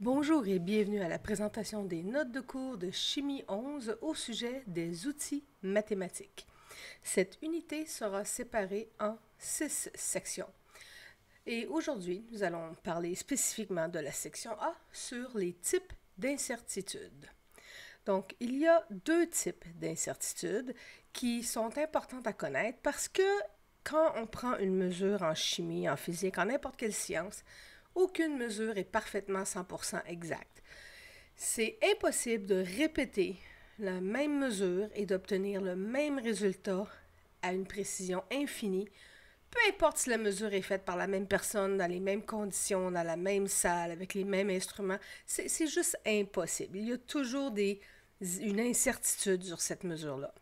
Bonjour et bienvenue à la présentation des notes de cours de Chimie 11 au sujet des outils mathématiques. Cette unité sera séparée en six sections. Et aujourd'hui, nous allons parler spécifiquement de la section A sur les types d'incertitudes. Donc, il y a deux types d'incertitudes qui sont importantes à connaître parce que quand on prend une mesure en chimie, en physique, en n'importe quelle science, aucune mesure est parfaitement 100% exacte. C'est impossible de répéter la même mesure et d'obtenir le même résultat à une précision infinie, peu importe si la mesure est faite par la même personne, dans les mêmes conditions, dans la même salle, avec les mêmes instruments. C'est juste impossible. Il y a toujours des, une incertitude sur cette mesure-là.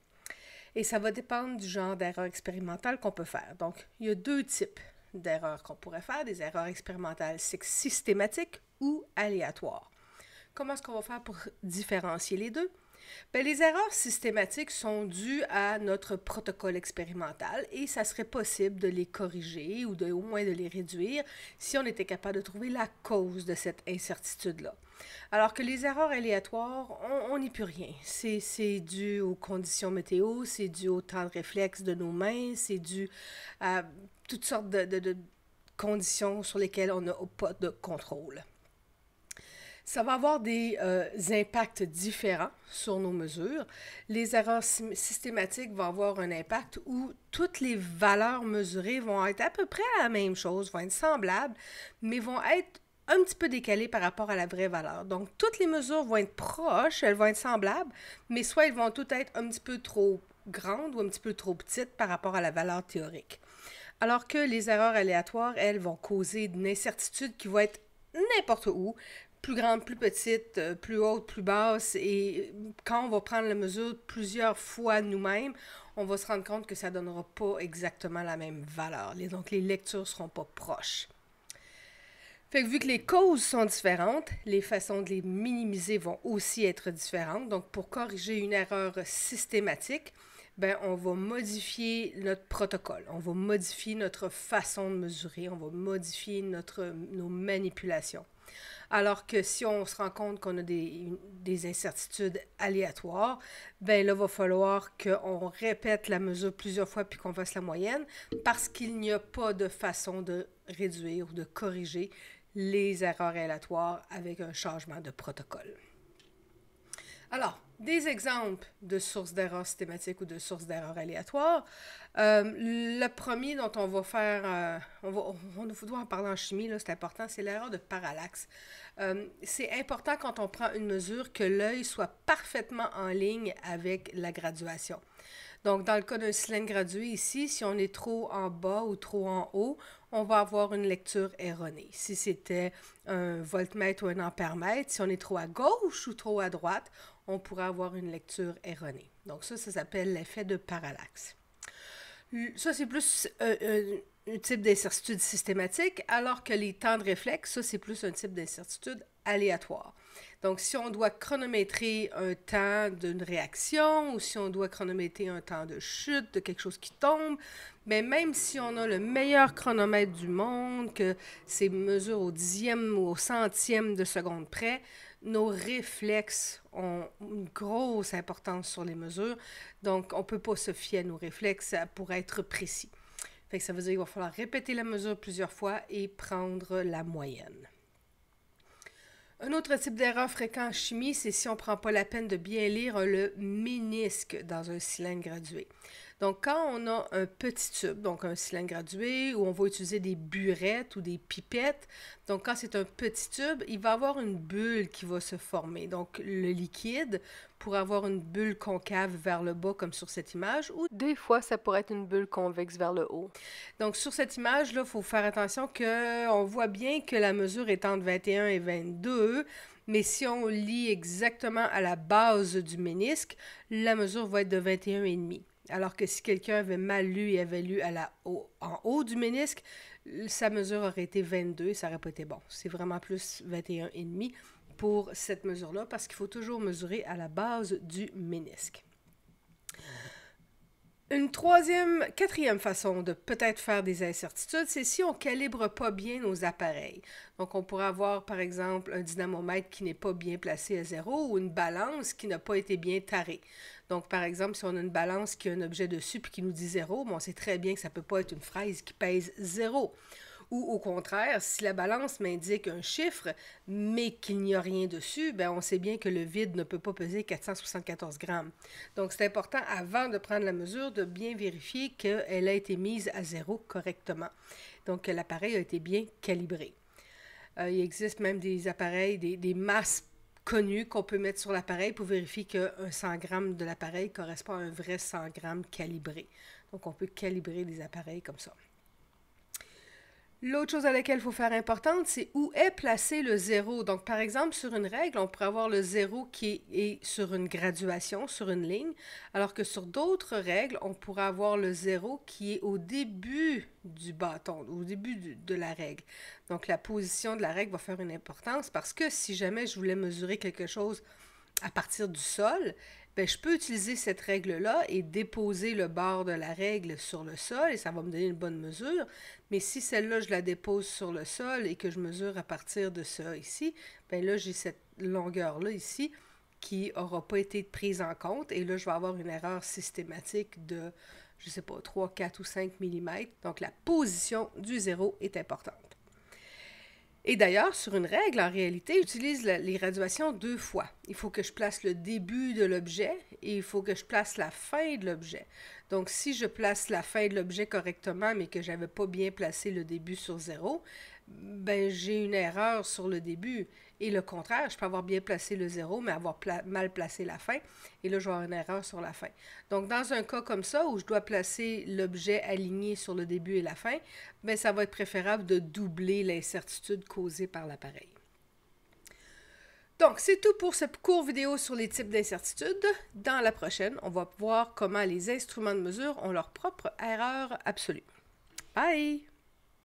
Et ça va dépendre du genre d'erreur expérimentale qu'on peut faire. Donc, il y a deux types d'erreurs qu'on pourrait faire, des erreurs expérimentales systématiques ou aléatoires. Comment est-ce qu'on va faire pour différencier les deux? Ben, les erreurs systématiques sont dues à notre protocole expérimental et ça serait possible de les corriger ou de, au moins de les réduire si on était capable de trouver la cause de cette incertitude-là. Alors que les erreurs aléatoires, on n'y peut rien. C'est dû aux conditions météo, c'est dû au temps de réflexe de nos mains, c'est dû à toutes sortes de, de, de conditions sur lesquelles on n'a pas de contrôle. Ça va avoir des euh, impacts différents sur nos mesures. Les erreurs systématiques vont avoir un impact où toutes les valeurs mesurées vont être à peu près la même chose, vont être semblables, mais vont être un petit peu décalées par rapport à la vraie valeur. Donc, toutes les mesures vont être proches, elles vont être semblables, mais soit elles vont toutes être un petit peu trop grandes ou un petit peu trop petites par rapport à la valeur théorique. Alors que les erreurs aléatoires, elles, vont causer une incertitude qui va être n'importe où, plus grande, plus petite, euh, plus haute, plus basse. Et quand on va prendre la mesure plusieurs fois nous-mêmes, on va se rendre compte que ça ne donnera pas exactement la même valeur. donc, les lectures ne seront pas proches. Fait vu que les causes sont différentes, les façons de les minimiser vont aussi être différentes. Donc, pour corriger une erreur systématique, ben, on va modifier notre protocole, on va modifier notre façon de mesurer, on va modifier notre, nos manipulations. Alors que si on se rend compte qu'on a des, des, incertitudes aléatoires, ben là, il va falloir qu'on répète la mesure plusieurs fois puis qu'on fasse la moyenne parce qu'il n'y a pas de façon de réduire ou de corriger les erreurs aléatoires avec un changement de protocole. Alors, des exemples de sources d'erreurs systématiques ou de sources d'erreurs aléatoires. Euh, le premier dont on va faire, euh, on, va, on en parler en chimie, c'est important, c'est l'erreur de parallaxe. Euh, c'est important quand on prend une mesure que l'œil soit parfaitement en ligne avec la graduation. Donc, dans le cas d'un cylindre gradué ici, si on est trop en bas ou trop en haut, on va avoir une lecture erronée. Si c'était un voltmètre ou un ampèremètre, si on est trop à gauche ou trop à droite, on pourrait avoir une lecture erronée. Donc ça, ça s'appelle l'effet de parallaxe. Ça, c'est plus euh, euh, un type d'incertitude systématique, alors que les temps de réflexe, ça, c'est plus un type d'incertitude aléatoire. Donc, si on doit chronométrer un temps d'une réaction ou si on doit chronométrer un temps de chute, de quelque chose qui tombe, mais même si on a le meilleur chronomètre du monde, que c'est mesure au dixième ou au centième de seconde près, nos réflexes ont une grosse importance sur les mesures. Donc, on ne peut pas se fier à nos réflexes pour être précis. Fait ça veut dire qu'il va falloir répéter la mesure plusieurs fois et prendre la moyenne. Un autre type d'erreur fréquent en chimie, c'est si on ne prend pas la peine de bien lire le ménisque dans un cylindre gradué. Donc, quand on a un petit tube, donc un cylindre gradué, où on va utiliser des burettes ou des pipettes, donc quand c'est un petit tube, il va avoir une bulle qui va se former. Donc, le liquide pour avoir une bulle concave vers le bas, comme sur cette image, ou des fois, ça pourrait être une bulle convexe vers le haut. Donc, sur cette image-là, il faut faire attention qu'on voit bien que la mesure est entre 21 et 22, mais si on lit exactement à la base du ménisque, la mesure va être de 21,5. Alors que si quelqu'un avait mal lu et avait lu à en haut du ménisque, sa mesure aurait été 22 et ça n'aurait pas été bon. C'est vraiment plus 21,5 pour cette mesure-là parce qu'il faut toujours mesurer à la base du ménisque. Une troisième, quatrième façon de peut-être faire des incertitudes, c'est si on calibre pas bien nos appareils. Donc, on pourrait avoir, par exemple, un dynamomètre qui n'est pas bien placé à zéro ou une balance qui n'a pas été bien tarée. Donc, par exemple, si on a une balance qui a un objet dessus puis qui nous dit zéro, on sait très bien que ça ne peut pas être une fraise qui pèse zéro. Ou au contraire, si la balance m'indique un chiffre, mais qu'il n'y a rien dessus, ben on sait bien que le vide ne peut pas peser 474 grammes. Donc c'est important, avant de prendre la mesure, de bien vérifier qu'elle a été mise à zéro correctement. Donc que l'appareil a été bien calibré. Euh, il existe même des appareils, des, des masses connues qu'on peut mettre sur l'appareil pour vérifier qu'un 100 grammes de l'appareil correspond à un vrai 100 grammes calibré. Donc on peut calibrer des appareils comme ça. L'autre chose à laquelle il faut faire importante, c'est où est placé le zéro. Donc, par exemple, sur une règle, on pourrait avoir le zéro qui est sur une graduation, sur une ligne, alors que sur d'autres règles, on pourrait avoir le zéro qui est au début du bâton, au début de la règle. Donc, la position de la règle va faire une importance parce que si jamais je voulais mesurer quelque chose à partir du sol, Bien, je peux utiliser cette règle-là et déposer le bord de la règle sur le sol et ça va me donner une bonne mesure. Mais si celle-là, je la dépose sur le sol et que je mesure à partir de ça ici, bien là, j'ai cette longueur-là ici qui n'aura pas été prise en compte et là, je vais avoir une erreur systématique de, je ne sais pas, 3, 4 ou 5 mm. Donc, la position du zéro est importante. Et d'ailleurs, sur une règle, en réalité, j'utilise les graduations deux fois. Il faut que je place le début de l'objet et il faut que je place la fin de l'objet. Donc, si je place la fin de l'objet correctement, mais que je n'avais pas bien placé le début sur zéro, ben, j'ai une erreur sur le début. Et le contraire, je peux avoir bien placé le zéro, mais avoir mal placé la fin. Et là, je vais avoir une erreur sur la fin. Donc, dans un cas comme ça, où je dois placer l'objet aligné sur le début et la fin, ben, ça va être préférable de doubler l'incertitude causée par l'appareil. Donc, c'est tout pour cette courte vidéo sur les types d'incertitudes. Dans la prochaine, on va voir comment les instruments de mesure ont leur propre erreur absolue. Bye!